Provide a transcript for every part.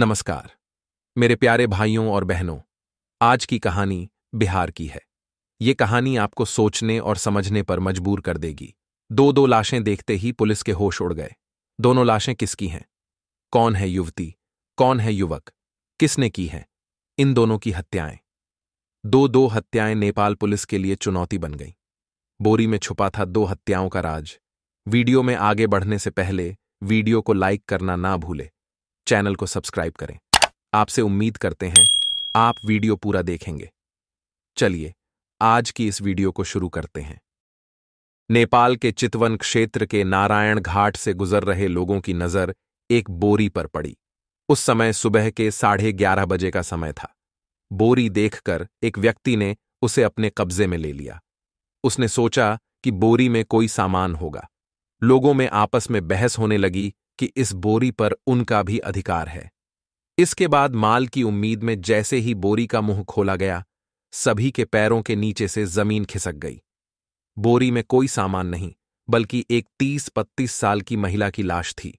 नमस्कार मेरे प्यारे भाइयों और बहनों आज की कहानी बिहार की है ये कहानी आपको सोचने और समझने पर मजबूर कर देगी दो दो लाशें देखते ही पुलिस के होश उड़ गए दोनों लाशें किसकी हैं कौन है युवती कौन है युवक किसने की है इन दोनों की हत्याएं दो दो हत्याएं नेपाल पुलिस के लिए चुनौती बन गई बोरी में छुपा था दो हत्याओं का राज वीडियो में आगे बढ़ने से पहले वीडियो को लाइक करना ना भूले चैनल को सब्सक्राइब करें आपसे उम्मीद करते हैं आप वीडियो पूरा देखेंगे चलिए आज की इस वीडियो को शुरू करते हैं नेपाल के चितवन क्षेत्र के नारायण घाट से गुजर रहे लोगों की नजर एक बोरी पर पड़ी उस समय सुबह के साढ़े ग्यारह बजे का समय था बोरी देखकर एक व्यक्ति ने उसे अपने कब्जे में ले लिया उसने सोचा कि बोरी में कोई सामान होगा लोगों में आपस में बहस होने लगी कि इस बोरी पर उनका भी अधिकार है इसके बाद माल की उम्मीद में जैसे ही बोरी का मुंह खोला गया सभी के पैरों के नीचे से जमीन खिसक गई बोरी में कोई सामान नहीं बल्कि एक तीस पत्तीस साल की महिला की लाश थी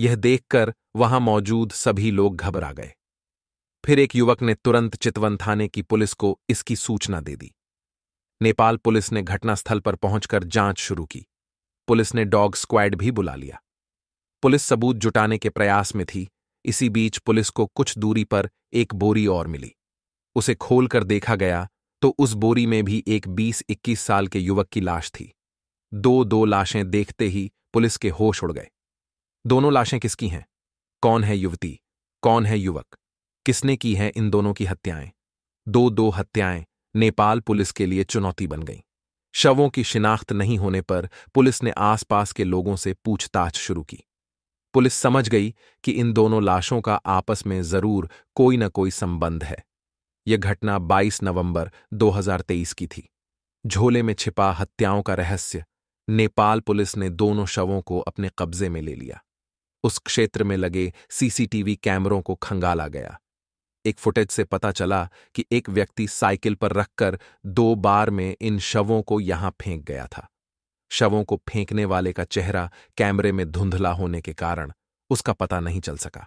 यह देखकर वहां मौजूद सभी लोग घबरा गए फिर एक युवक ने तुरंत चितवन थाने की पुलिस को इसकी सूचना दे दी नेपाल पुलिस ने घटनास्थल पर पहुंचकर जांच शुरू की पुलिस ने डॉग स्क्वाड भी बुला लिया पुलिस सबूत जुटाने के प्रयास में थी इसी बीच पुलिस को कुछ दूरी पर एक बोरी और मिली उसे खोलकर देखा गया तो उस बोरी में भी एक 20-21 साल के युवक की लाश थी दो दो लाशें देखते ही पुलिस के होश उड़ गए दोनों लाशें किसकी हैं कौन है युवती कौन है युवक किसने की है इन दोनों की हत्याएं दो दो हत्याएं नेपाल पुलिस के लिए चुनौती बन गईं शवों की शिनाख्त नहीं होने पर पुलिस ने आसपास के लोगों से पूछताछ शुरू की पुलिस समझ गई कि इन दोनों लाशों का आपस में जरूर कोई न कोई संबंध है यह घटना 22 नवंबर 2023 की थी झोले में छिपा हत्याओं का रहस्य नेपाल पुलिस ने दोनों शवों को अपने कब्जे में ले लिया उस क्षेत्र में लगे सीसीटीवी कैमरों को खंगाला गया एक फुटेज से पता चला कि एक व्यक्ति साइकिल पर रखकर दो बार में इन शवों को यहां फेंक गया था शवों को फेंकने वाले का चेहरा कैमरे में धुंधला होने के कारण उसका पता नहीं चल सका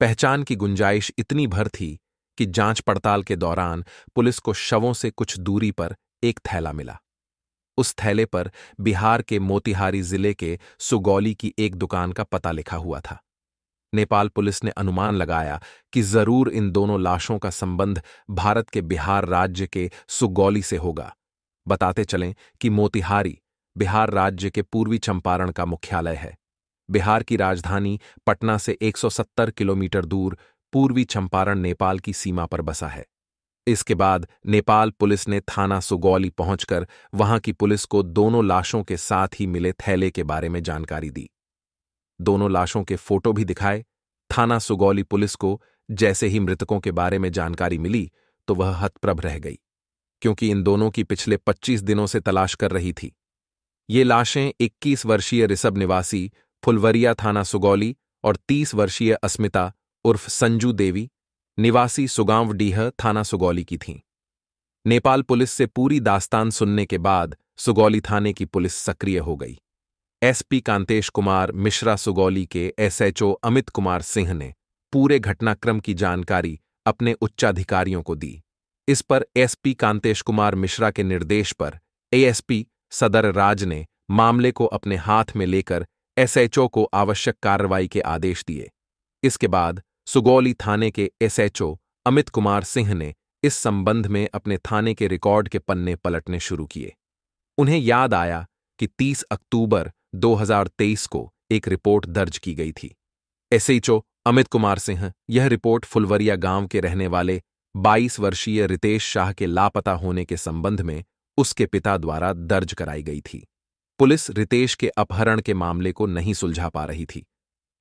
पहचान की गुंजाइश इतनी भर थी कि जांच पड़ताल के दौरान पुलिस को शवों से कुछ दूरी पर एक थैला मिला उस थैले पर बिहार के मोतिहारी जिले के सुगौली की एक दुकान का पता लिखा हुआ था नेपाल पुलिस ने अनुमान लगाया कि जरूर इन दोनों लाशों का संबंध भारत के बिहार राज्य के सुगौली से होगा बताते चलें कि मोतिहारी बिहार राज्य के पूर्वी चंपारण का मुख्यालय है बिहार की राजधानी पटना से 170 किलोमीटर दूर पूर्वी चंपारण नेपाल की सीमा पर बसा है इसके बाद नेपाल पुलिस ने थाना सुगौली पहुंचकर वहां की पुलिस को दोनों लाशों के साथ ही मिले थैले के बारे में जानकारी दी दोनों लाशों के फोटो भी दिखाए थाना सुगौली पुलिस को जैसे ही मृतकों के बारे में जानकारी मिली तो वह हतप्रभ रह गई क्योंकि इन दोनों की पिछले 25 दिनों से तलाश कर रही थी ये लाशें 21 वर्षीय ऋषभ निवासी फुलवरिया थाना सुगौली और 30 वर्षीय अस्मिता उर्फ संजू देवी निवासी सुगांव डीह थाना सुगौली की थीं नेपाल पुलिस से पूरी दास्तान सुनने के बाद सुगौली थाने की पुलिस सक्रिय हो गई एसपी कांतेश कुमार मिश्रा सुगौली के एसएचओ अमित कुमार सिंह ने पूरे घटनाक्रम की जानकारी अपने उच्चाधिकारियों को दी इस पर एसपी कांतेश कुमार मिश्रा के निर्देश पर एएसपी सदर राज ने मामले को अपने हाथ में लेकर एसएचओ को आवश्यक कार्रवाई के आदेश दिए इसके बाद सुगौली थाने के एसएचओ अमित कुमार सिंह ने इस संबंध में अपने थाने के रिकॉर्ड के पन्ने पलटने शुरू किए उन्हें याद आया कि 30 अक्टूबर 2023 को एक रिपोर्ट दर्ज की गई थी एसएचओ अमित कुमार सिंह यह रिपोर्ट फुलवरिया गांव के रहने वाले 22 वर्षीय रितेश शाह के लापता होने के संबंध में उसके पिता द्वारा दर्ज कराई गई थी पुलिस रितेश के अपहरण के मामले को नहीं सुलझा पा रही थी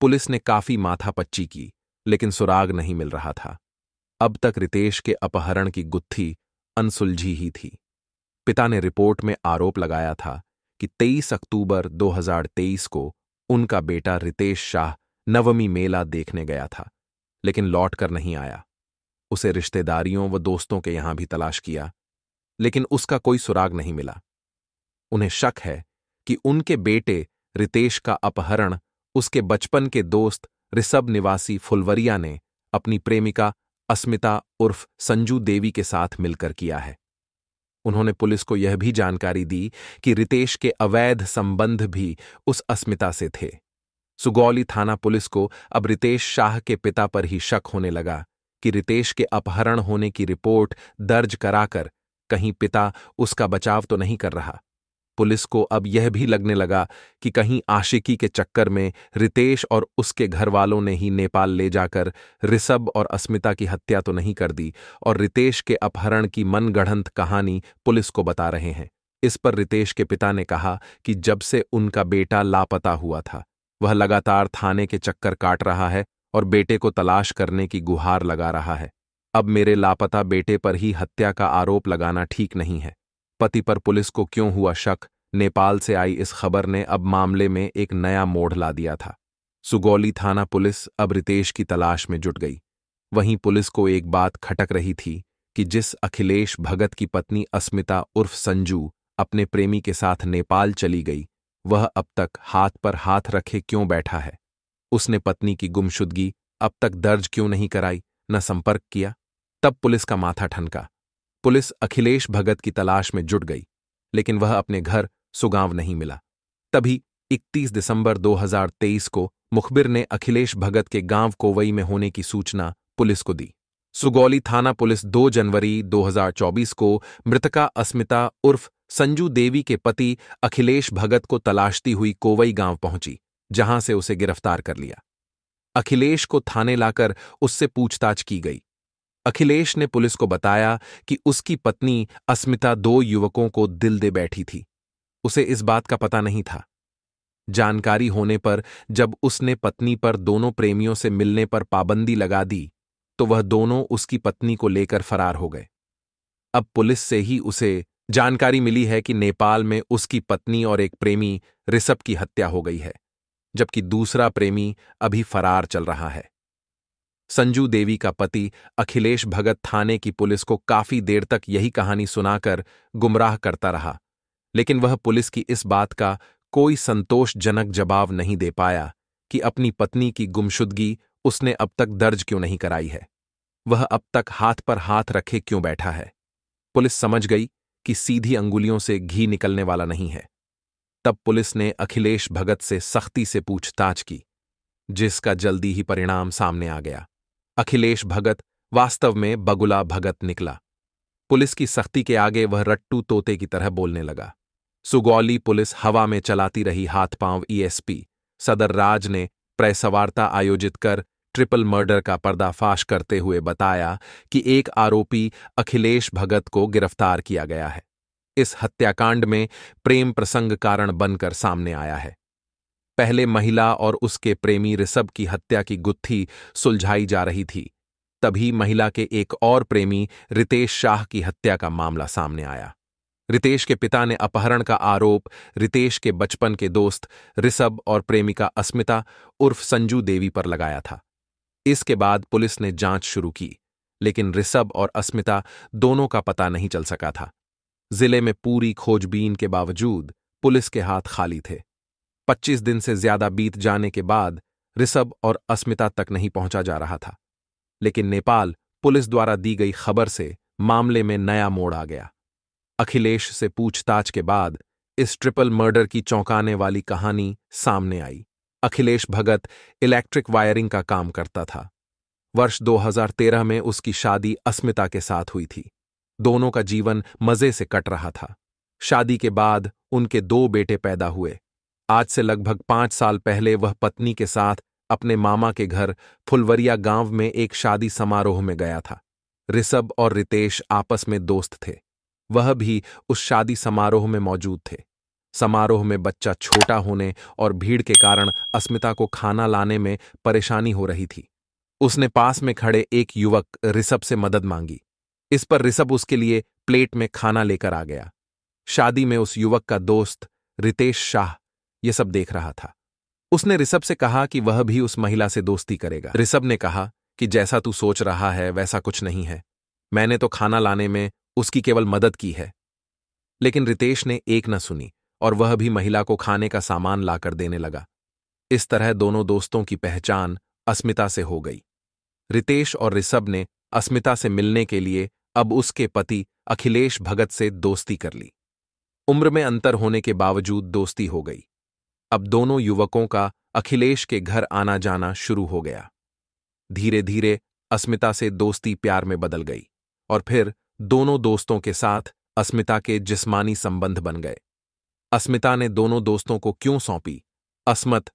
पुलिस ने काफी माथापच्ची की लेकिन सुराग नहीं मिल रहा था अब तक रितेश के अपहरण की गुत्थी अनसुलझी ही थी पिता ने रिपोर्ट में आरोप लगाया था कि 23 अक्टूबर 2023 को उनका बेटा रितेश शाह नवमी मेला देखने गया था लेकिन लौट कर नहीं आया उसे रिश्तेदारियों व दोस्तों के यहां भी तलाश किया लेकिन उसका कोई सुराग नहीं मिला उन्हें शक है कि उनके बेटे रितेश का अपहरण उसके बचपन के दोस्त ऋषभ निवासी फुलवरिया ने अपनी प्रेमिका अस्मिता उर्फ संजू देवी के साथ मिलकर किया है उन्होंने पुलिस को यह भी जानकारी दी कि रितेश के अवैध संबंध भी उस अस्मिता से थे सुगौली थाना पुलिस को अब रितेश शाह के पिता पर ही शक होने लगा कि रितेश के अपहरण होने की रिपोर्ट दर्ज कराकर कहीं पिता उसका बचाव तो नहीं कर रहा पुलिस को अब यह भी लगने लगा कि कहीं आशिकी के चक्कर में रितेश और उसके घर वालों ने ही नेपाल ले जाकर ऋषभ और अस्मिता की हत्या तो नहीं कर दी और रितेश के अपहरण की मनगढ़ंत कहानी पुलिस को बता रहे हैं इस पर रितेश के पिता ने कहा कि जब से उनका बेटा लापता हुआ था वह लगातार थाने के चक्कर काट रहा है और बेटे को तलाश करने की गुहार लगा रहा है अब मेरे लापता बेटे पर ही हत्या का आरोप लगाना ठीक नहीं है पति पर पुलिस को क्यों हुआ शक नेपाल से आई इस खबर ने अब मामले में एक नया मोड़ ला दिया था सुगौली थाना पुलिस अब रितेश की तलाश में जुट गई वहीं पुलिस को एक बात खटक रही थी कि जिस अखिलेश भगत की पत्नी अस्मिता उर्फ संजू अपने प्रेमी के साथ नेपाल चली गई वह अब तक हाथ पर हाथ रखे क्यों बैठा है उसने पत्नी की गुमशुदगी अब तक दर्ज क्यों नहीं कराई न संपर्क किया तब पुलिस का माथा ठनका पुलिस अखिलेश भगत की तलाश में जुट गई लेकिन वह अपने घर सुगांव नहीं मिला तभी 31 दिसंबर 2023 को मुखबिर ने अखिलेश भगत के गांव कोवई में होने की सूचना पुलिस को दी सुगौली थाना पुलिस 2 जनवरी 2024 को मृतका अस्मिता उर्फ संजू देवी के पति अखिलेश भगत को तलाशती हुई कोवई गांव पहुंची जहां से उसे गिरफ्तार कर लिया अखिलेश को थाने लाकर उससे पूछताछ की गई अखिलेश ने पुलिस को बताया कि उसकी पत्नी अस्मिता दो युवकों को दिल दे बैठी थी उसे इस बात का पता नहीं था जानकारी होने पर जब उसने पत्नी पर दोनों प्रेमियों से मिलने पर पाबंदी लगा दी तो वह दोनों उसकी पत्नी को लेकर फरार हो गए अब पुलिस से ही उसे जानकारी मिली है कि नेपाल में उसकी पत्नी और एक प्रेमी रिसप की हत्या हो गई है जबकि दूसरा प्रेमी अभी फरार चल रहा है संजू देवी का पति अखिलेश भगत थाने की पुलिस को काफी देर तक यही कहानी सुनाकर गुमराह करता रहा लेकिन वह पुलिस की इस बात का कोई संतोषजनक जवाब नहीं दे पाया कि अपनी पत्नी की गुमशुदगी उसने अब तक दर्ज क्यों नहीं कराई है वह अब तक हाथ पर हाथ रखे क्यों बैठा है पुलिस समझ गई कि सीधी अंगुलियों से घी निकलने वाला नहीं है तब पुलिस ने अखिलेश भगत से सख्ती से पूछताछ की जिसका जल्दी ही परिणाम सामने आ गया अखिलेश भगत वास्तव में बगुला भगत निकला पुलिस की सख्ती के आगे वह रट्टू तोते की तरह बोलने लगा सुगौली पुलिस हवा में चलाती रही हाथ पांव ईएसपी e सदर राज ने प्रेसवार्ता आयोजित कर ट्रिपल मर्डर का पर्दाफाश करते हुए बताया कि एक आरोपी अखिलेश भगत को गिरफ्तार किया गया है इस हत्याकांड में प्रेम प्रसंग कारण बनकर सामने आया है पहले महिला और उसके प्रेमी ऋषभ की हत्या की गुत्थी सुलझाई जा रही थी तभी महिला के एक और प्रेमी रितेश शाह की हत्या का मामला सामने आया रितेश के पिता ने अपहरण का आरोप रितेश के बचपन के दोस्त ऋषभ और प्रेमिका अस्मिता उर्फ संजू देवी पर लगाया था इसके बाद पुलिस ने जांच शुरू की लेकिन ऋषभ और अस्मिता दोनों का पता नहीं चल सका था जिले में पूरी खोजबीन के बावजूद पुलिस के हाथ खाली थे 25 दिन से ज्यादा बीत जाने के बाद ऋषभ और अस्मिता तक नहीं पहुंचा जा रहा था लेकिन नेपाल पुलिस द्वारा दी गई खबर से मामले में नया मोड़ आ गया अखिलेश से पूछताछ के बाद इस ट्रिपल मर्डर की चौंकाने वाली कहानी सामने आई अखिलेश भगत इलेक्ट्रिक वायरिंग का काम करता था वर्ष 2013 में उसकी शादी अस्मिता के साथ हुई थी दोनों का जीवन मजे से कट रहा था शादी के बाद उनके दो बेटे पैदा हुए आज से लगभग पांच साल पहले वह पत्नी के साथ अपने मामा के घर फुलवरिया गांव में एक शादी समारोह में गया था ऋषभ और रितेश आपस में दोस्त थे वह भी उस शादी समारोह में मौजूद थे समारोह में बच्चा छोटा होने और भीड़ के कारण अस्मिता को खाना लाने में परेशानी हो रही थी उसने पास में खड़े एक युवक ऋषभ से मदद मांगी इस पर ऋषभ उसके लिए प्लेट में खाना लेकर आ गया शादी में उस युवक का दोस्त रितेश शाह ये सब देख रहा था उसने ऋषभ से कहा कि वह भी उस महिला से दोस्ती करेगा ऋषभ ने कहा कि जैसा तू सोच रहा है वैसा कुछ नहीं है मैंने तो खाना लाने में उसकी केवल मदद की है लेकिन रितेश ने एक न सुनी और वह भी महिला को खाने का सामान लाकर देने लगा इस तरह दोनों दोस्तों की पहचान अस्मिता से हो गई रितेश और ऋषभ ने अस्मिता से मिलने के लिए अब उसके पति अखिलेश भगत से दोस्ती कर ली उम्र में अंतर होने के बावजूद दोस्ती हो गई अब दोनों युवकों का अखिलेश के घर आना जाना शुरू हो गया धीरे धीरे अस्मिता से दोस्ती प्यार में बदल गई और फिर दोनों दोस्तों के साथ अस्मिता के जिस्मानी संबंध बन गए अस्मिता ने दोनों दोस्तों को क्यों सौंपी अस्मत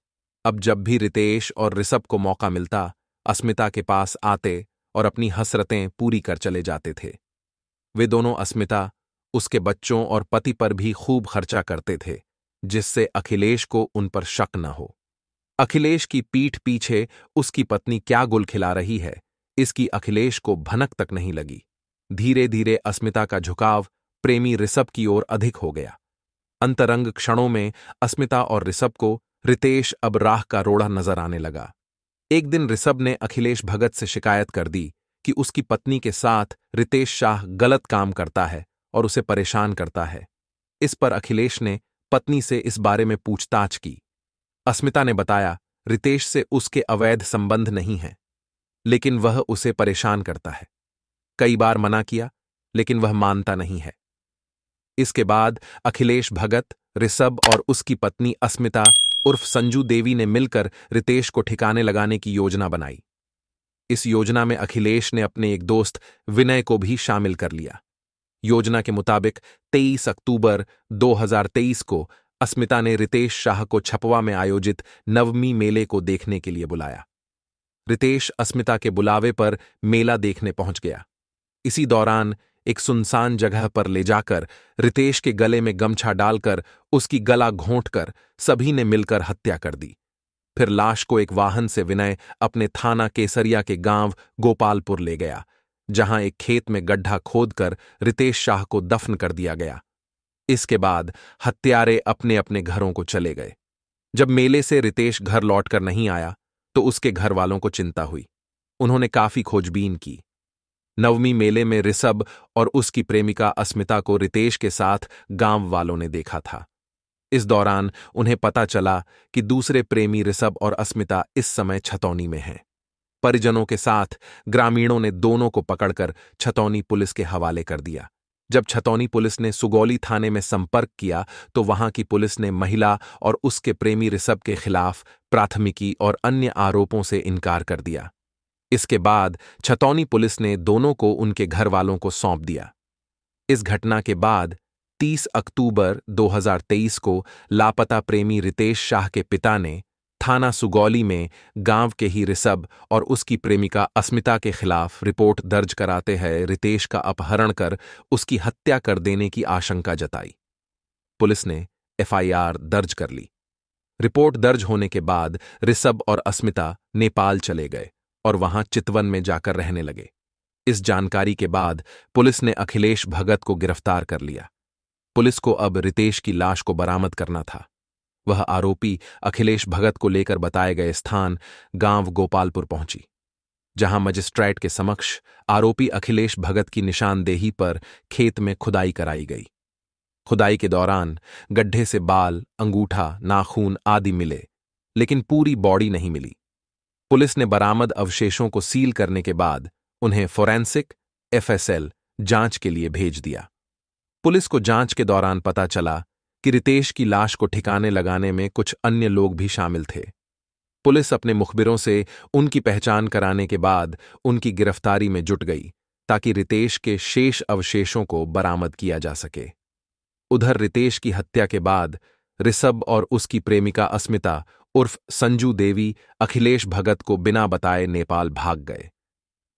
अब जब भी रितेश और ऋषभ को मौका मिलता अस्मिता के पास आते और अपनी हसरतें पूरी कर चले जाते थे वे दोनों अस्मिता उसके बच्चों और पति पर भी खूब खर्चा करते थे जिससे अखिलेश को उन पर शक न हो अखिलेश की पीठ पीछे उसकी पत्नी क्या गुल खिला रही है इसकी अखिलेश को भनक तक नहीं लगी धीरे धीरे अस्मिता का झुकाव प्रेमी ऋषभ की ओर अधिक हो गया अंतरंग क्षणों में अस्मिता और ऋषभ को रितेश अब राह का रोड़ा नजर आने लगा एक दिन ऋषभ ने अखिलेश भगत से शिकायत कर दी कि उसकी पत्नी के साथ रितेश शाह गलत काम करता है और उसे परेशान करता है इस पर अखिलेश ने पत्नी से इस बारे में पूछताछ की अस्मिता ने बताया रितेश से उसके अवैध संबंध नहीं है लेकिन वह उसे परेशान करता है कई बार मना किया लेकिन वह मानता नहीं है इसके बाद अखिलेश भगत ऋषभ और उसकी पत्नी अस्मिता उर्फ संजू देवी ने मिलकर रितेश को ठिकाने लगाने की योजना बनाई इस योजना में अखिलेश ने अपने एक दोस्त विनय को भी शामिल कर लिया योजना के मुताबिक 23 अक्टूबर 2023 को अस्मिता ने रितेश शाह को छपवा में आयोजित नवमी मेले को देखने के लिए बुलाया रितेश अस्मिता के बुलावे पर मेला देखने पहुंच गया इसी दौरान एक सुनसान जगह पर ले जाकर रितेश के गले में गमछा डालकर उसकी गला घोंटकर सभी ने मिलकर हत्या कर दी फिर लाश को एक वाहन से विनय अपने थाना केसरिया के गांव गोपालपुर ले गया जहां एक खेत में गड्ढा खोदकर रितेश शाह को दफन कर दिया गया इसके बाद हत्यारे अपने अपने घरों को चले गए जब मेले से रितेश घर लौटकर नहीं आया तो उसके घर वालों को चिंता हुई उन्होंने काफी खोजबीन की नवमी मेले में ऋषभ और उसकी प्रेमिका अस्मिता को रितेश के साथ गांव वालों ने देखा था इस दौरान उन्हें पता चला कि दूसरे प्रेमी ऋषभ और अस्मिता इस समय छतौनी में हैं परिजनों के साथ ग्रामीणों ने दोनों को पकड़कर छतौनी पुलिस के हवाले कर दिया जब छतौनी पुलिस ने सुगौली थाने में संपर्क किया तो वहां की पुलिस ने महिला और उसके प्रेमी ऋषभ के खिलाफ प्राथमिकी और अन्य आरोपों से इनकार कर दिया इसके बाद छतौनी पुलिस ने दोनों को उनके घर वालों को सौंप दिया इस घटना के बाद 30 अक्टूबर 2023 को लापता प्रेमी रितेश शाह के पिता ने थाना सुगौली में गांव के ही रिसब और उसकी प्रेमिका अस्मिता के खिलाफ रिपोर्ट दर्ज कराते हैं रितेश का अपहरण कर उसकी हत्या कर देने की आशंका जताई पुलिस ने एफआईआर दर्ज कर ली रिपोर्ट दर्ज होने के बाद रिसब और अस्मिता नेपाल चले गए और वहां चितवन में जाकर रहने लगे इस जानकारी के बाद पुलिस ने अखिलेश भगत को गिरफ्तार कर लिया पुलिस को अब रितेश की लाश को बरामद करना था वह आरोपी अखिलेश भगत को लेकर बताए गए स्थान गांव गोपालपुर पहुंची जहां मजिस्ट्रेट के समक्ष आरोपी अखिलेश भगत की निशानदेही पर खेत में खुदाई कराई गई खुदाई के दौरान गड्ढे से बाल अंगूठा नाखून आदि मिले लेकिन पूरी बॉडी नहीं मिली पुलिस ने बरामद अवशेषों को सील करने के बाद उन्हें फोरेंसिक एफएसएल जांच के लिए भेज दिया पुलिस को जांच के दौरान पता चला कि रितेश की लाश को ठिकाने लगाने में कुछ अन्य लोग भी शामिल थे पुलिस अपने मुखबिरों से उनकी पहचान कराने के बाद उनकी गिरफ्तारी में जुट गई ताकि रितेश के शेष अवशेषों को बरामद किया जा सके उधर रितेश की हत्या के बाद ऋषभ और उसकी प्रेमिका अस्मिता उर्फ संजू देवी अखिलेश भगत को बिना बताए नेपाल भाग गए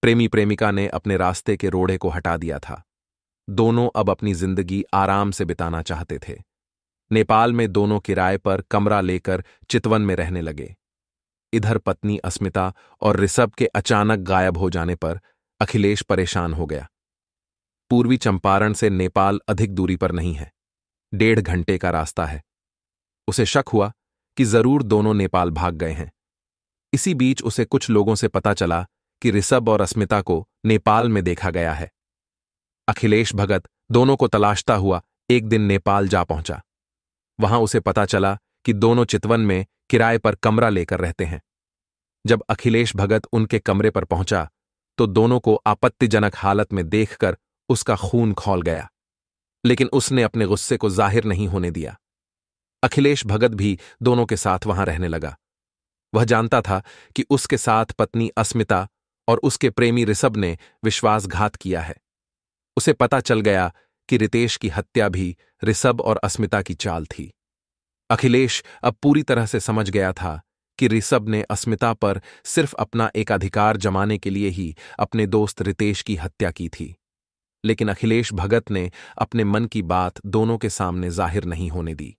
प्रेमी प्रेमिका ने अपने रास्ते के रोड़े को हटा दिया था दोनों अब अपनी जिंदगी आराम से बिताना चाहते थे नेपाल में दोनों किराए पर कमरा लेकर चितवन में रहने लगे इधर पत्नी अस्मिता और ऋषभ के अचानक गायब हो जाने पर अखिलेश परेशान हो गया पूर्वी चंपारण से नेपाल अधिक दूरी पर नहीं है डेढ़ घंटे का रास्ता है उसे शक हुआ कि जरूर दोनों नेपाल भाग गए हैं इसी बीच उसे कुछ लोगों से पता चला कि ऋषभ और अस्मिता को नेपाल में देखा गया है अखिलेश भगत दोनों को तलाशता हुआ एक दिन नेपाल जा पहुंचा वहां उसे पता चला कि दोनों चितवन में किराए पर कमरा लेकर रहते हैं जब अखिलेश भगत उनके कमरे पर पहुंचा तो दोनों को आपत्तिजनक हालत में देखकर उसका खून खौल गया लेकिन उसने अपने गुस्से को जाहिर नहीं होने दिया अखिलेश भगत भी दोनों के साथ वहां रहने लगा वह जानता था कि उसके साथ पत्नी अस्मिता और उसके प्रेमी ऋषभ ने विश्वासघात किया है उसे पता चल गया कि रितेश की हत्या भी ऋषभ और अस्मिता की चाल थी अखिलेश अब पूरी तरह से समझ गया था कि ऋषभ ने अस्मिता पर सिर्फ अपना एक अधिकार जमाने के लिए ही अपने दोस्त रितेश की हत्या की थी लेकिन अखिलेश भगत ने अपने मन की बात दोनों के सामने जाहिर नहीं होने दी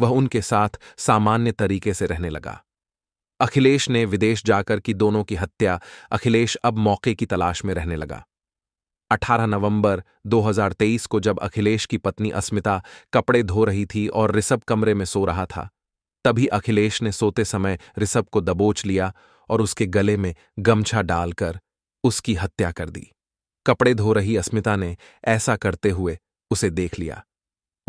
वह उनके साथ सामान्य तरीके से रहने लगा अखिलेश ने विदेश जाकर की दोनों की हत्या अखिलेश अब मौके की तलाश में रहने लगा 18 नवंबर 2023 को जब अखिलेश की पत्नी अस्मिता कपड़े धो रही थी और ऋषभ कमरे में सो रहा था तभी अखिलेश ने सोते समय ऋषभ को दबोच लिया और उसके गले में गमछा डालकर उसकी हत्या कर दी कपड़े धो रही अस्मिता ने ऐसा करते हुए उसे देख लिया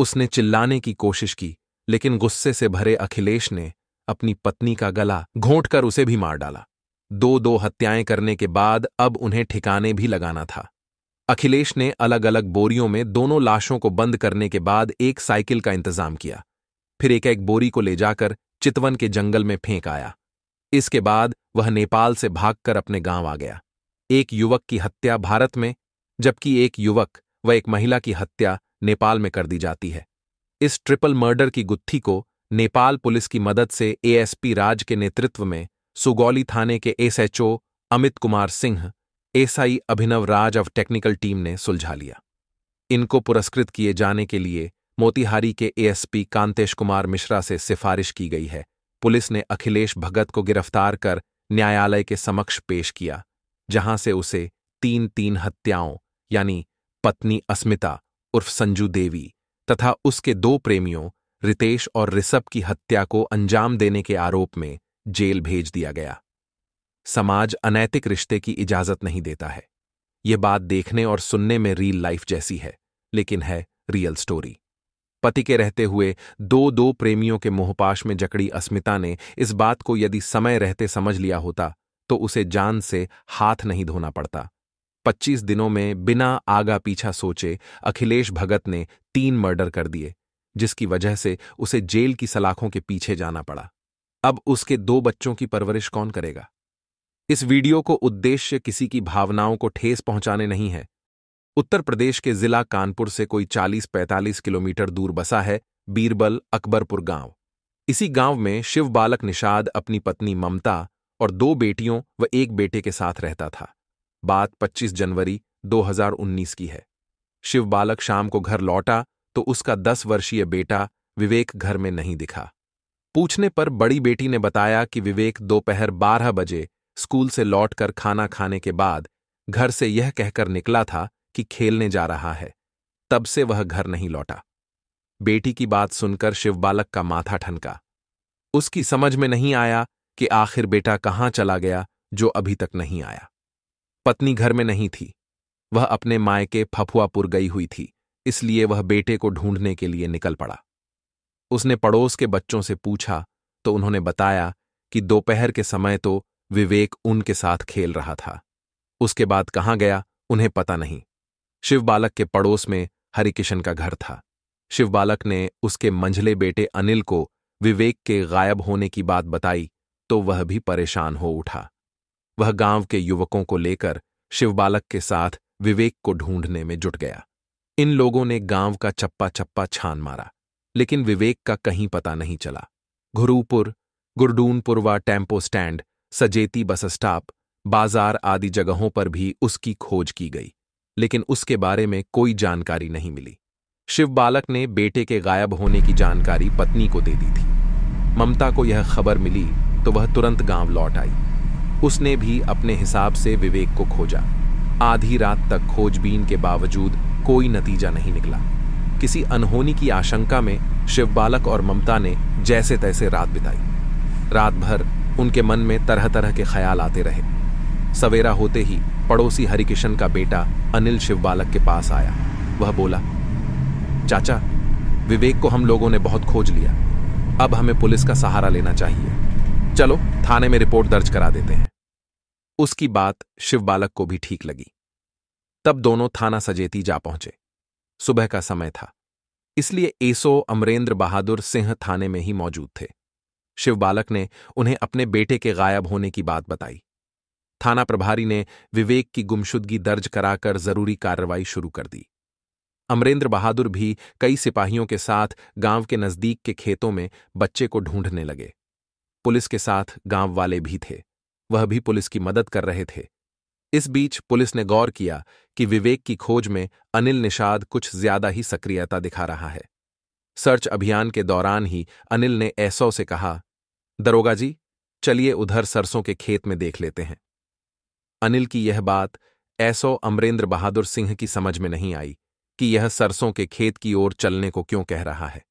उसने चिल्लाने की कोशिश की लेकिन गुस्से से भरे अखिलेश ने अपनी पत्नी का गला घोंट उसे भी मार डाला दो दो हत्याएं करने के बाद अब उन्हें ठिकाने भी लगाना था अखिलेश ने अलग अलग बोरियों में दोनों लाशों को बंद करने के बाद एक साइकिल का इंतजाम किया फिर एक एक बोरी को ले जाकर चितवन के जंगल में फेंक आया इसके बाद वह नेपाल से भागकर अपने गांव आ गया एक युवक की हत्या भारत में जबकि एक युवक व एक महिला की हत्या नेपाल में कर दी जाती है इस ट्रिपल मर्डर की गुत्थी को नेपाल पुलिस की मदद से एएसपी राज के नेतृत्व में सुगौली थाने के SHO Amit Kumar Singh SI Abhinav Raj of technical team ने सुलझा लिया इनको पुरस्कृत किए जाने के लिए मोतिहारी के एएसपी कांतेश कुमार मिश्रा से सिफारिश की गई है पुलिस ने अखिलेश भगत को गिरफ्तार कर न्यायालय के समक्ष पेश किया जहां से उसे तीन तीन हत्याओं यानी पत्नी अस्मिता उर्फ संजू देवी तथा उसके दो प्रेमियों रितेश और ऋषभ की हत्या को अंजाम देने के आरोप में जेल भेज दिया गया समाज अनैतिक रिश्ते की इजाजत नहीं देता है ये बात देखने और सुनने में रियल लाइफ जैसी है लेकिन है रियल स्टोरी पति के रहते हुए दो दो प्रेमियों के मोहपाश में जकड़ी अस्मिता ने इस बात को यदि समय रहते समझ लिया होता तो उसे जान से हाथ नहीं धोना पड़ता 25 दिनों में बिना आगा पीछा सोचे अखिलेश भगत ने तीन मर्डर कर दिए जिसकी वजह से उसे जेल की सलाखों के पीछे जाना पड़ा अब उसके दो बच्चों की परवरिश कौन करेगा इस वीडियो को उद्देश्य किसी की भावनाओं को ठेस पहुंचाने नहीं है उत्तर प्रदेश के जिला कानपुर से कोई 40-45 किलोमीटर दूर बसा है बीरबल अकबरपुर गांव इसी गांव में शिव बालक निषाद अपनी पत्नी ममता और दो बेटियों व एक बेटे के साथ रहता था बात 25 जनवरी 2019 की है शिव बालक शाम को घर लौटा तो उसका 10 वर्षीय बेटा विवेक घर में नहीं दिखा पूछने पर बड़ी बेटी ने बताया कि विवेक दोपहर बारह बजे स्कूल से लौटकर खाना खाने के बाद घर से यह कहकर निकला था कि खेलने जा रहा है तब से वह घर नहीं लौटा बेटी की बात सुनकर शिव बालक का माथा ठनका उसकी समझ में नहीं आया कि आखिर बेटा कहाँ चला गया जो अभी तक नहीं आया पत्नी घर में नहीं थी वह अपने मायके फफुआपुर गई हुई थी इसलिए वह बेटे को ढूंढने के लिए निकल पड़ा उसने पड़ोस के बच्चों से पूछा तो उन्होंने बताया कि दोपहर के समय तो विवेक उनके साथ खेल रहा था उसके बाद कहाँ गया उन्हें पता नहीं शिव बालक के पड़ोस में हरिकिशन का घर था शिव बालक ने उसके मंझले बेटे अनिल को विवेक के गायब होने की बात बताई तो वह भी परेशान हो उठा वह गांव के युवकों को लेकर शिवबालक के साथ विवेक को ढूंढने में जुट गया इन लोगों ने गांव का चप्पा चप्पा छान मारा लेकिन विवेक का कहीं पता नहीं चला घुरूपुर गुरडूनपुर व टेम्पो स्टैंड सजेती बस स्टॉप बाजार आदि जगहों पर भी उसकी खोज की गई लेकिन उसके बारे में कोई जानकारी नहीं मिली शिव बालक ने बेटे के गायब होने की जानकारी पत्नी को दे दी थी ममता को यह खबर मिली तो वह तुरंत गांव लौट आई उसने भी अपने हिसाब से विवेक को खोजा आधी रात तक खोजबीन के बावजूद कोई नतीजा नहीं निकला किसी अनहोनी की आशंका में शिव बालक और ममता ने जैसे तैसे रात बिताई रात भर उनके मन में तरह तरह के ख्याल आते रहे सवेरा होते ही पड़ोसी हरिकिशन का बेटा अनिल शिवबालक के पास आया वह बोला चाचा विवेक को हम लोगों ने बहुत खोज लिया अब हमें पुलिस का सहारा लेना चाहिए चलो थाने में रिपोर्ट दर्ज करा देते हैं उसकी बात शिवबालक को भी ठीक लगी तब दोनों थाना सजेती जा पहुंचे सुबह का समय था इसलिए एसओ अमरेंद्र बहादुर सिंह थाने में ही मौजूद थे शिव बालक ने उन्हें अपने बेटे के गायब होने की बात बताई थाना प्रभारी ने विवेक की गुमशुदगी दर्ज कराकर जरूरी कार्रवाई शुरू कर दी अमरेंद्र बहादुर भी कई सिपाहियों के साथ गांव के नजदीक के खेतों में बच्चे को ढूंढने लगे पुलिस के साथ गांव वाले भी थे वह भी पुलिस की मदद कर रहे थे इस बीच पुलिस ने गौर किया कि विवेक की खोज में अनिल निषाद कुछ ज्यादा ही सक्रियता दिखा रहा है सर्च अभियान के दौरान ही अनिल ने ऐसो से कहा दरोगा जी चलिए उधर सरसों के खेत में देख लेते हैं अनिल की यह बात ऐसो अमरेंद्र बहादुर सिंह की समझ में नहीं आई कि यह सरसों के खेत की ओर चलने को क्यों कह रहा है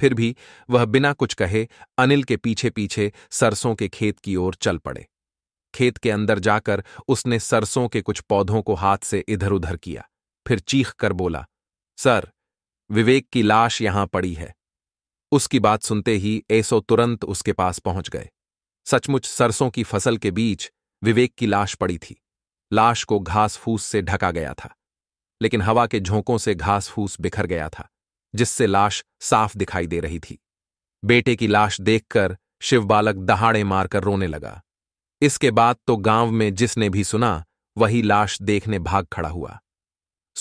फिर भी वह बिना कुछ कहे अनिल के पीछे पीछे सरसों के खेत की ओर चल पड़े खेत के अंदर जाकर उसने सरसों के कुछ पौधों को हाथ से इधर उधर किया फिर चीख कर बोला सर विवेक की लाश यहां पड़ी है उसकी बात सुनते ही ऐसो तुरंत उसके पास पहुंच गए सचमुच सरसों की फसल के बीच विवेक की लाश पड़ी थी लाश को घास फूस से ढका गया था लेकिन हवा के झोंकों से घास फूस बिखर गया था जिससे लाश साफ दिखाई दे रही थी बेटे की लाश देखकर शिवबालक दहाड़े मारकर रोने लगा इसके बाद तो गांव में जिसने भी सुना वही लाश देखने भाग खड़ा हुआ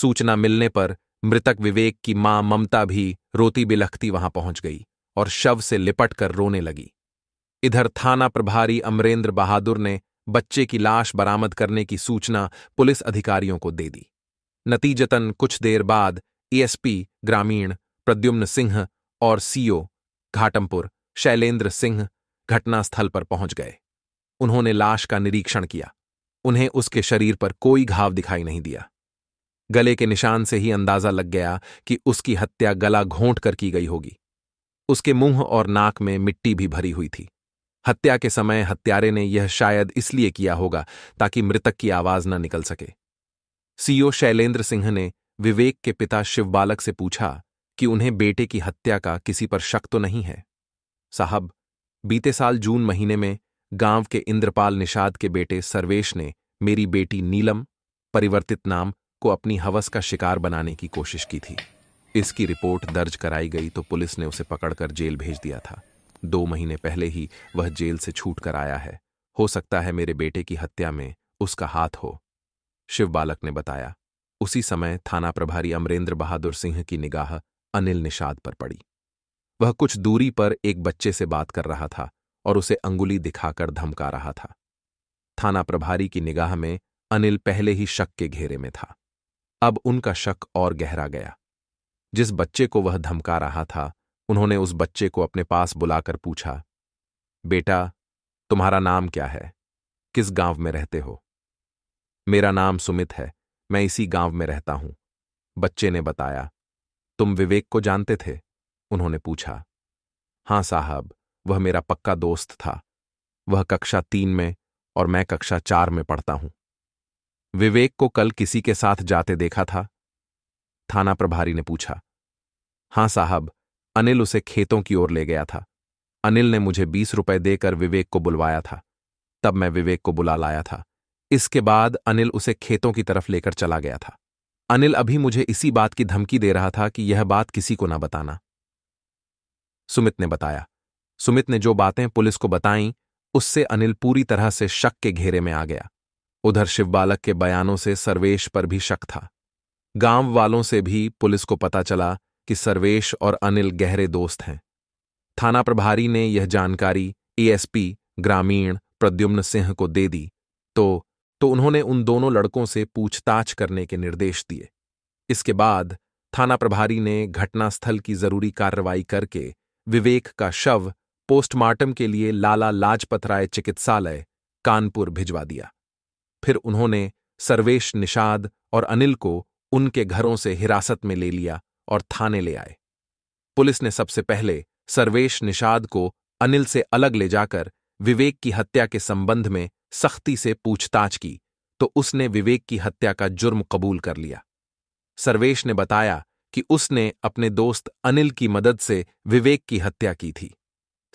सूचना मिलने पर मृतक विवेक की मां ममता भी रोती बिलखती वहां पहुंच गई और शव से लिपट कर रोने लगी इधर थाना प्रभारी अमरेंद्र बहादुर ने बच्चे की लाश बरामद करने की सूचना पुलिस अधिकारियों को दे दी नतीजतन कुछ देर बाद एएसपी ग्रामीण प्रद्युम्न सिंह और सीओ घाटमपुर शैलेंद्र सिंह घटनास्थल पर पहुंच गए उन्होंने लाश का निरीक्षण किया उन्हें उसके शरीर पर कोई घाव दिखाई नहीं दिया गले के निशान से ही अंदाजा लग गया कि उसकी हत्या गला घोंट कर की गई होगी उसके मुंह और नाक में मिट्टी भी भरी हुई थी हत्या के समय हत्यारे ने यह शायद इसलिए किया होगा ताकि मृतक की आवाज न निकल सके सीओ शैलेंद्र सिंह ने विवेक के पिता शिव बालक से पूछा कि उन्हें बेटे की हत्या का किसी पर शक तो नहीं है साहब बीते साल जून महीने में गांव के इंद्रपाल निषाद के बेटे सर्वेश ने मेरी बेटी नीलम परिवर्तित नाम को अपनी हवस का शिकार बनाने की कोशिश की थी इसकी रिपोर्ट दर्ज कराई गई तो पुलिस ने उसे पकड़कर जेल भेज दिया था दो महीने पहले ही वह जेल से छूट कर आया है हो सकता है मेरे बेटे की हत्या में उसका हाथ हो शिव बालक ने बताया उसी समय थाना प्रभारी अमरेंद्र बहादुर सिंह की निगाह अनिल निषाद पर पड़ी वह कुछ दूरी पर एक बच्चे से बात कर रहा था और उसे अंगुली दिखाकर धमका रहा था थाना प्रभारी की निगाह में अनिल पहले ही शक के घेरे में था अब उनका शक और गहरा गया जिस बच्चे को वह धमका रहा था उन्होंने उस बच्चे को अपने पास बुलाकर पूछा बेटा तुम्हारा नाम क्या है किस गांव में रहते हो मेरा नाम सुमित है मैं इसी गांव में रहता हूं बच्चे ने बताया तुम विवेक को जानते थे उन्होंने पूछा हां साहब वह मेरा पक्का दोस्त था वह कक्षा तीन में और मैं कक्षा चार में पढ़ता हूं विवेक को कल किसी के साथ जाते देखा था थाना प्रभारी ने पूछा हां साहब अनिल उसे खेतों की ओर ले गया था अनिल ने मुझे बीस रुपए देकर विवेक को बुलवाया था तब मैं विवेक को बुला लाया था इसके बाद अनिल उसे खेतों की तरफ लेकर चला गया था अनिल अभी मुझे इसी बात की धमकी दे रहा था कि यह बात किसी को न बताना सुमित ने बताया सुमित ने जो बातें पुलिस को बताईं उससे अनिल पूरी तरह से शक के घेरे में आ गया उधर शिव बालक के बयानों से सर्वेश पर भी शक था गांव वालों से भी पुलिस को पता चला कि सर्वेश और अनिल गहरे दोस्त हैं थाना प्रभारी ने यह जानकारी एएसपी ग्रामीण प्रद्युम्न सिंह को दे दी तो तो उन्होंने उन दोनों लड़कों से पूछताछ करने के निर्देश दिए इसके बाद थाना प्रभारी ने घटनास्थल की जरूरी कार्रवाई करके विवेक का शव पोस्टमार्टम के लिए लाला लाजपत राय चिकित्सालय कानपुर भिजवा दिया फिर उन्होंने सर्वेश निषाद और अनिल को उनके घरों से हिरासत में ले लिया और थाने ले आए पुलिस ने सबसे पहले सर्वेश निषाद को अनिल से अलग ले जाकर विवेक की हत्या के संबंध में सख्ती से पूछताछ की तो उसने विवेक की हत्या का जुर्म कबूल कर लिया सर्वेश ने बताया कि उसने अपने दोस्त अनिल की मदद से विवेक की हत्या की थी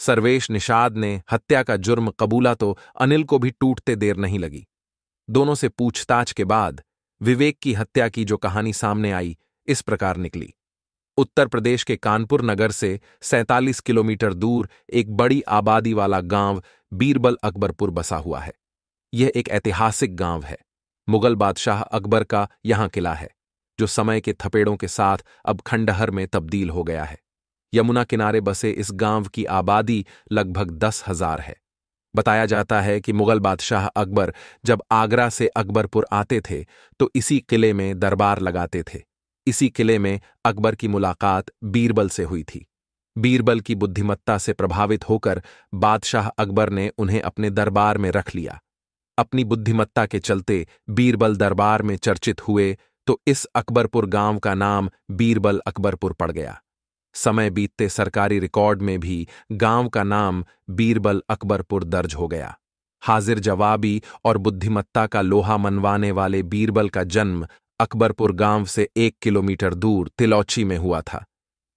सर्वेश निषाद ने हत्या का जुर्म कबूला तो अनिल को भी टूटते देर नहीं लगी दोनों से पूछताछ के बाद विवेक की हत्या की जो कहानी सामने आई इस प्रकार निकली उत्तर प्रदेश के कानपुर नगर से 47 किलोमीटर दूर एक बड़ी आबादी वाला गांव बीरबल अकबरपुर बसा हुआ है यह एक ऐतिहासिक गांव है मुगल बादशाह अकबर का यहां किला है जो समय के थपेड़ों के साथ अब खंडहर में तब्दील हो गया है यमुना किनारे बसे इस गांव की आबादी लगभग दस हजार है बताया जाता है कि मुगल बादशाह अकबर जब आगरा से अकबरपुर आते थे तो इसी किले में दरबार लगाते थे इसी किले में अकबर की मुलाकात बीरबल से हुई थी बीरबल की बुद्धिमत्ता से प्रभावित होकर बादशाह अकबर ने उन्हें अपने दरबार में रख लिया अपनी बुद्धिमत्ता के चलते बीरबल दरबार में चर्चित हुए तो इस अकबरपुर गांव का नाम बीरबल अकबरपुर पड़ गया समय बीतते सरकारी रिकॉर्ड में भी गांव का नाम बीरबल अकबरपुर दर्ज हो गया हाजिर जवाबी और बुद्धिमत्ता का लोहा मनवाने वाले बीरबल का जन्म अकबरपुर गांव से एक किलोमीटर दूर तिलौची में हुआ था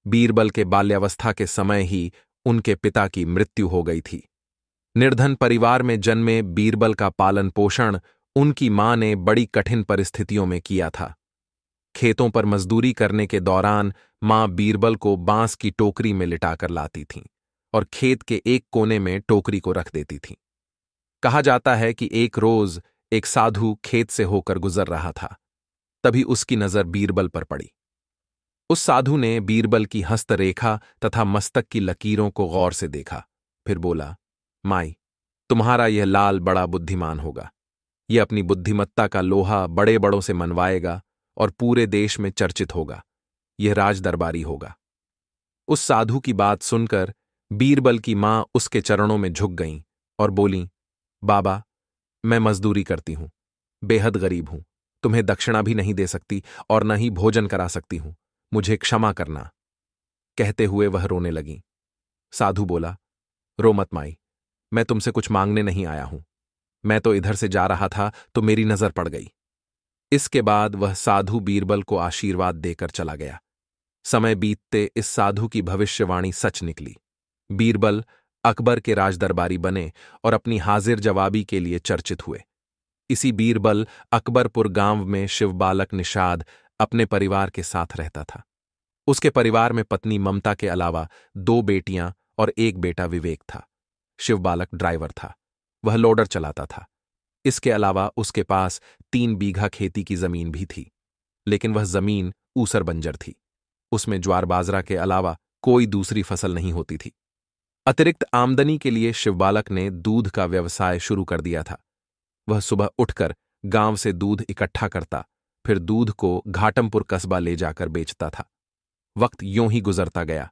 बीरबल के बाल्यावस्था के समय ही उनके पिता की मृत्यु हो गई थी निर्धन परिवार में जन्मे बीरबल का पालन पोषण उनकी मां ने बड़ी कठिन परिस्थितियों में किया था खेतों पर मजदूरी करने के दौरान मां बीरबल को बांस की टोकरी में लिटाकर लाती थीं और खेत के एक कोने में टोकरी को रख देती थीं कहा जाता है कि एक रोज एक साधु खेत से होकर गुजर रहा था तभी उसकी नजर बीरबल पर पड़ी उस साधु ने बीरबल की हस्तरेखा तथा मस्तक की लकीरों को गौर से देखा फिर बोला माई तुम्हारा यह लाल बड़ा बुद्धिमान होगा यह अपनी बुद्धिमत्ता का लोहा बड़े बड़ों से मनवाएगा और पूरे देश में चर्चित होगा यह राजदरबारी होगा उस साधु की बात सुनकर बीरबल की मां उसके चरणों में झुक गईं और बोली बाबा मैं मजदूरी करती हूं बेहद गरीब हूं तुम्हें दक्षिणा भी नहीं दे सकती और न ही भोजन करा सकती हूं मुझे क्षमा करना कहते हुए वह रोने लगी साधु बोला रो मत माई मैं तुमसे कुछ मांगने नहीं आया हूं मैं तो इधर से जा रहा था तो मेरी नजर पड़ गई इसके बाद वह साधु बीरबल को आशीर्वाद देकर चला गया समय बीतते इस साधु की भविष्यवाणी सच निकली बीरबल अकबर के राजदरबारी बने और अपनी हाजिर जवाबी के लिए चर्चित हुए इसी बीरबल अकबरपुर गांव में शिव बालक निषाद अपने परिवार के साथ रहता था उसके परिवार में पत्नी ममता के अलावा दो बेटियां और एक बेटा विवेक था शिव बालक ड्राइवर था वह लोडर चलाता था इसके अलावा उसके पास तीन बीघा खेती की जमीन भी थी लेकिन वह जमीन ऊसर बंजर थी उसमें ज्वार बाजरा के अलावा कोई दूसरी फसल नहीं होती थी अतिरिक्त आमदनी के लिए शिवबालक ने दूध का व्यवसाय शुरू कर दिया था वह सुबह उठकर गांव से दूध इकट्ठा करता फिर दूध को घाटमपुर कस्बा ले जाकर बेचता था वक्त यूं ही गुजरता गया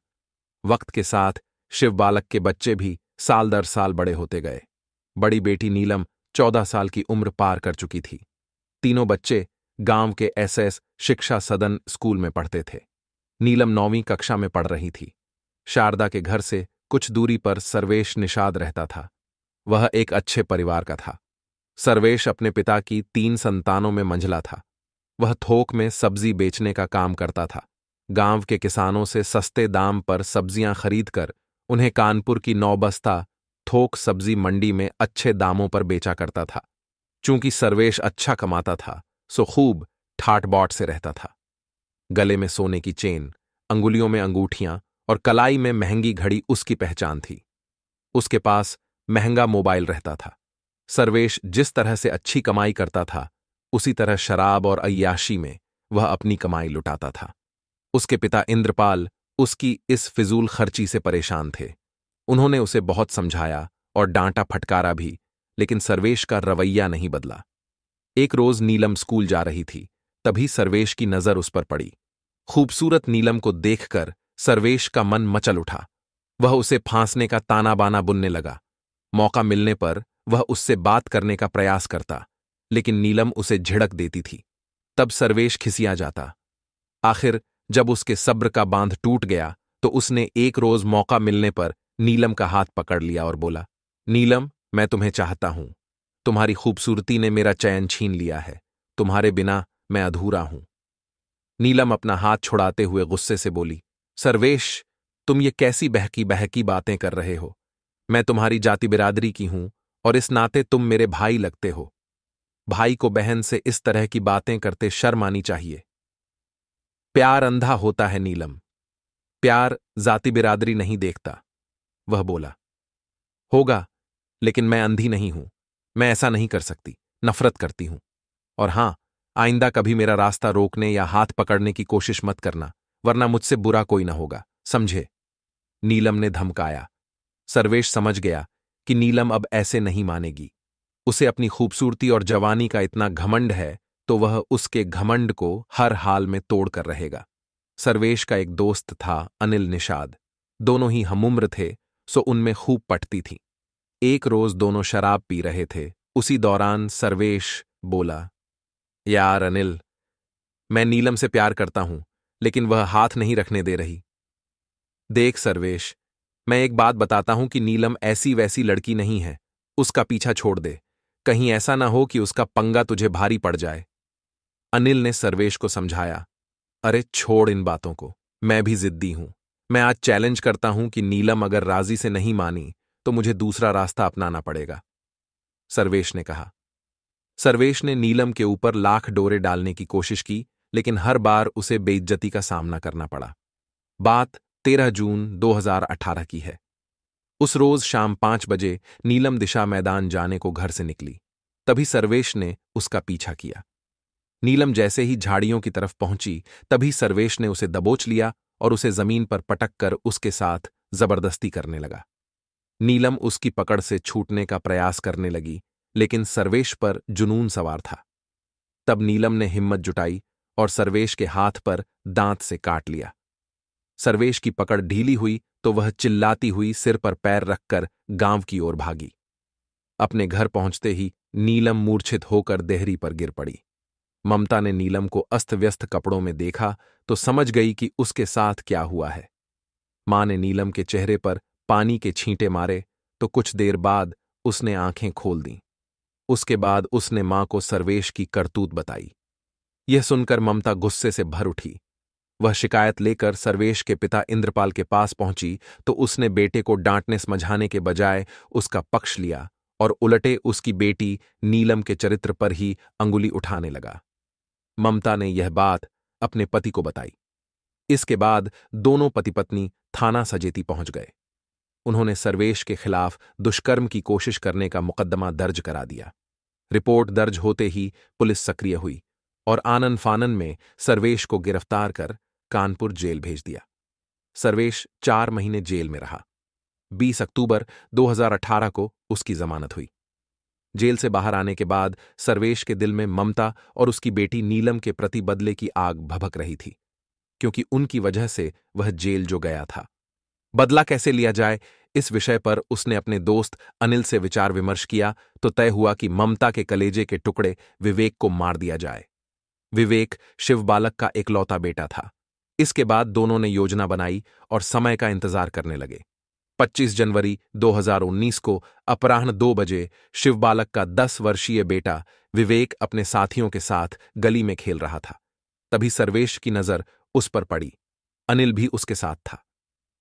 वक्त के साथ शिव बालक के बच्चे भी साल दर साल बड़े होते गए बड़ी बेटी नीलम चौदह साल की उम्र पार कर चुकी थी तीनों बच्चे गांव के एसएस शिक्षा सदन स्कूल में पढ़ते थे नीलम नौवीं कक्षा में पढ़ रही थी शारदा के घर से कुछ दूरी पर सर्वेश निषाद रहता था वह एक अच्छे परिवार का था सर्वेश अपने पिता की तीन संतानों में मंझला था वह थोक में सब्जी बेचने का काम करता था गांव के किसानों से सस्ते दाम पर सब्जियां खरीदकर उन्हें कानपुर की नौबस्ता थोक सब्जी मंडी में अच्छे दामों पर बेचा करता था चूंकि सर्वेश अच्छा कमाता था सो खूब ठाट बाट से रहता था गले में सोने की चेन अंगुलियों में अंगूठियां और कलाई में महंगी घड़ी उसकी पहचान थी उसके पास महंगा मोबाइल रहता था सर्वेश जिस तरह से अच्छी कमाई करता था उसी तरह शराब और अयाशी में वह अपनी कमाई लुटाता था उसके पिता इंद्रपाल उसकी इस फिजूल खर्ची से परेशान थे उन्होंने उसे बहुत समझाया और डांटा फटकारा भी लेकिन सर्वेश का रवैया नहीं बदला एक रोज नीलम स्कूल जा रही थी तभी सर्वेश की नजर उस पर पड़ी खूबसूरत नीलम को देखकर सर्वेश का मन मचल उठा वह उसे फांसने का ताना बाना बुनने लगा मौका मिलने पर वह उससे बात करने का प्रयास करता लेकिन नीलम उसे झिड़क देती थी तब सर्वेश खिसिया जाता आखिर जब उसके सब्र का बांध टूट गया तो उसने एक रोज मौका मिलने पर नीलम का हाथ पकड़ लिया और बोला नीलम मैं तुम्हें चाहता हूं तुम्हारी खूबसूरती ने मेरा चयन छीन लिया है तुम्हारे बिना मैं अधूरा हूं नीलम अपना हाथ छुड़ाते हुए गुस्से से बोली सर्वेश तुम ये कैसी बहकी बहकी बातें कर रहे हो मैं तुम्हारी जाति बिरादरी की हूं और इस नाते तुम मेरे भाई लगते हो भाई को बहन से इस तरह की बातें करते शर्म आनी चाहिए प्यार अंधा होता है नीलम प्यार जाति बिरादरी नहीं देखता वह बोला होगा लेकिन मैं अंधी नहीं हूं मैं ऐसा नहीं कर सकती नफरत करती हूं और हां आइंदा कभी मेरा रास्ता रोकने या हाथ पकड़ने की कोशिश मत करना वरना मुझसे बुरा कोई न होगा समझे नीलम ने धमकाया सर्वेश समझ गया कि नीलम अब ऐसे नहीं मानेगी उसे अपनी खूबसूरती और जवानी का इतना घमंड है तो वह उसके घमंड को हर हाल में तोड़कर रहेगा सर्वेश का एक दोस्त था अनिल निषाद दोनों ही हमउम्र थे सो उनमें खूब पटती थी एक रोज दोनों शराब पी रहे थे उसी दौरान सर्वेश बोला यार अनिल मैं नीलम से प्यार करता हूं लेकिन वह हाथ नहीं रखने दे रही देख सर्वेश मैं एक बात बताता हूं कि नीलम ऐसी वैसी लड़की नहीं है उसका पीछा छोड़ दे कहीं ऐसा ना हो कि उसका पंगा तुझे भारी पड़ जाए अनिल ने सर्वेश को समझाया अरे छोड़ इन बातों को मैं भी जिद्दी हूं मैं आज चैलेंज करता हूं कि नीलम अगर राजी से नहीं मानी तो मुझे दूसरा रास्ता अपनाना पड़ेगा सर्वेश ने कहा सर्वेश ने नीलम के ऊपर लाख डोरे डालने की कोशिश की लेकिन हर बार उसे बेइज्जती का सामना करना पड़ा बात 13 जून 2018 की है उस रोज शाम पांच बजे नीलम दिशा मैदान जाने को घर से निकली तभी सर्वेश ने उसका पीछा किया नीलम जैसे ही झाड़ियों की तरफ पहुंची तभी सर्वेश ने उसे दबोच लिया और उसे जमीन पर पटक कर उसके साथ जबरदस्ती करने लगा नीलम उसकी पकड़ से छूटने का प्रयास करने लगी लेकिन सर्वेश पर जुनून सवार था तब नीलम ने हिम्मत जुटाई और सर्वेश के हाथ पर दांत से काट लिया सर्वेश की पकड़ ढीली हुई तो वह चिल्लाती हुई सिर पर पैर रखकर गांव की ओर भागी अपने घर पहुंचते ही नीलम मूर्छित होकर देहरी पर गिर पड़ी ममता ने नीलम को अस्त व्यस्त कपड़ों में देखा तो समझ गई कि उसके साथ क्या हुआ है मां ने नीलम के चेहरे पर पानी के छींटे मारे तो कुछ देर बाद उसने आंखें खोल दीं उसके बाद उसने मां को सर्वेश की करतूत बताई यह सुनकर ममता गुस्से से भर उठी वह शिकायत लेकर सर्वेश के पिता इंद्रपाल के पास पहुंची तो उसने बेटे को डांटने समझाने के बजाय उसका पक्ष लिया और उलटे उसकी बेटी नीलम के चरित्र पर ही अंगुली उठाने लगा ममता ने यह बात अपने पति को बताई इसके बाद दोनों पति पत्नी थाना सजेती पहुंच गए उन्होंने सर्वेश के खिलाफ दुष्कर्म की कोशिश करने का मुकदमा दर्ज करा दिया रिपोर्ट दर्ज होते ही पुलिस सक्रिय हुई और आनन फानन में सर्वेश को गिरफ्तार कर कानपुर जेल भेज दिया सर्वेश चार महीने जेल में रहा 20 अक्टूबर 2018 को उसकी जमानत हुई जेल से बाहर आने के बाद सर्वेश के दिल में ममता और उसकी बेटी नीलम के प्रति बदले की आग भभक रही थी क्योंकि उनकी वजह से वह जेल जो गया था बदला कैसे लिया जाए इस विषय पर उसने अपने दोस्त अनिल से विचार विमर्श किया तो तय हुआ कि ममता के कलेजे के टुकड़े विवेक को मार दिया जाए विवेक शिव बालक का एकलौता बेटा था इसके बाद दोनों ने योजना बनाई और समय का इंतजार करने लगे 25 जनवरी 2019 को अपराह्न दो बजे शिव बालक का 10 वर्षीय बेटा विवेक अपने साथियों के साथ गली में खेल रहा था तभी सर्वेश की नजर उस पर पड़ी अनिल भी उसके साथ था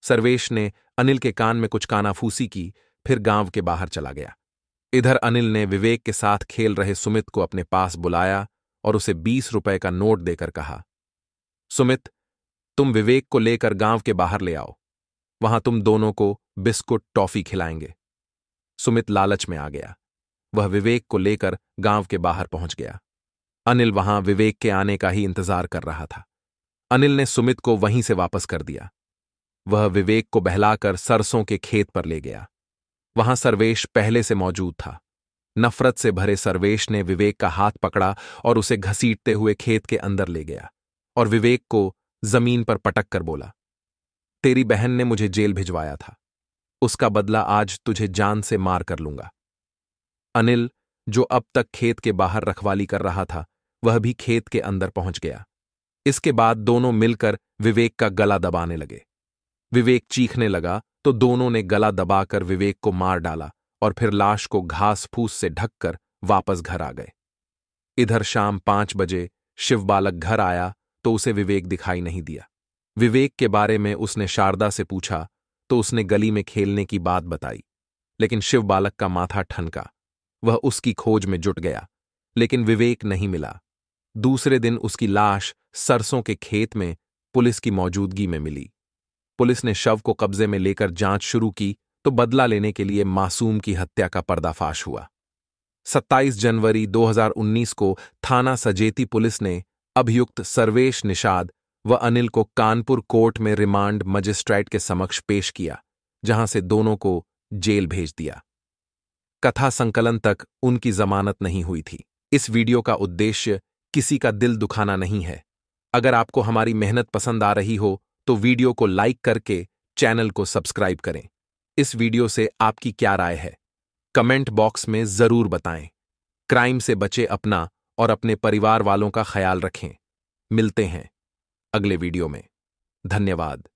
सर्वेश ने अनिल के कान में कुछ कानाफूसी की फिर गांव के बाहर चला गया इधर अनिल ने विवेक के साथ खेल रहे सुमित को अपने पास बुलाया और उसे बीस रुपए का नोट देकर कहा सुमित तुम विवेक को लेकर गांव के बाहर ले आओ वहां तुम दोनों को बिस्कुट टॉफी खिलाएंगे सुमित लालच में आ गया वह विवेक को लेकर गांव के बाहर पहुंच गया अनिल वहां विवेक के आने का ही इंतजार कर रहा था अनिल ने सुमित को वहीं से वापस कर दिया वह विवेक को बहलाकर सरसों के खेत पर ले गया वहां सर्वेश पहले से मौजूद था नफरत से भरे सर्वेश ने विवेक का हाथ पकड़ा और उसे घसीटते हुए खेत के अंदर ले गया और विवेक को जमीन पर पटक कर बोला तेरी बहन ने मुझे जेल भिजवाया था उसका बदला आज तुझे जान से मार कर लूंगा अनिल जो अब तक खेत के बाहर रखवाली कर रहा था वह भी खेत के अंदर पहुंच गया इसके बाद दोनों मिलकर विवेक का गला दबाने लगे विवेक चीखने लगा तो दोनों ने गला दबाकर विवेक को मार डाला और फिर लाश को घास फूस से ढककर वापस घर आ गए इधर शाम पांच बजे शिव बालक घर आया तो उसे विवेक दिखाई नहीं दिया विवेक के बारे में उसने शारदा से पूछा तो उसने गली में खेलने की बात बताई लेकिन शिव बालक का माथा ठनका वह उसकी खोज में जुट गया लेकिन विवेक नहीं मिला दूसरे दिन उसकी लाश सरसों के खेत में पुलिस की मौजूदगी में मिली पुलिस ने शव को कब्जे में लेकर जांच शुरू की तो बदला लेने के लिए मासूम की हत्या का पर्दाफाश हुआ 27 जनवरी 2019 को थाना सजेती पुलिस ने अभियुक्त सर्वेश निषाद व अनिल को कानपुर कोर्ट में रिमांड मजिस्ट्रेट के समक्ष पेश किया जहां से दोनों को जेल भेज दिया कथा संकलन तक उनकी जमानत नहीं हुई थी इस वीडियो का उद्देश्य किसी का दिल दुखाना नहीं है अगर आपको हमारी मेहनत पसंद आ रही हो तो वीडियो को लाइक करके चैनल को सब्सक्राइब करें इस वीडियो से आपकी क्या राय है कमेंट बॉक्स में जरूर बताएं क्राइम से बचे अपना और अपने परिवार वालों का ख्याल रखें मिलते हैं अगले वीडियो में धन्यवाद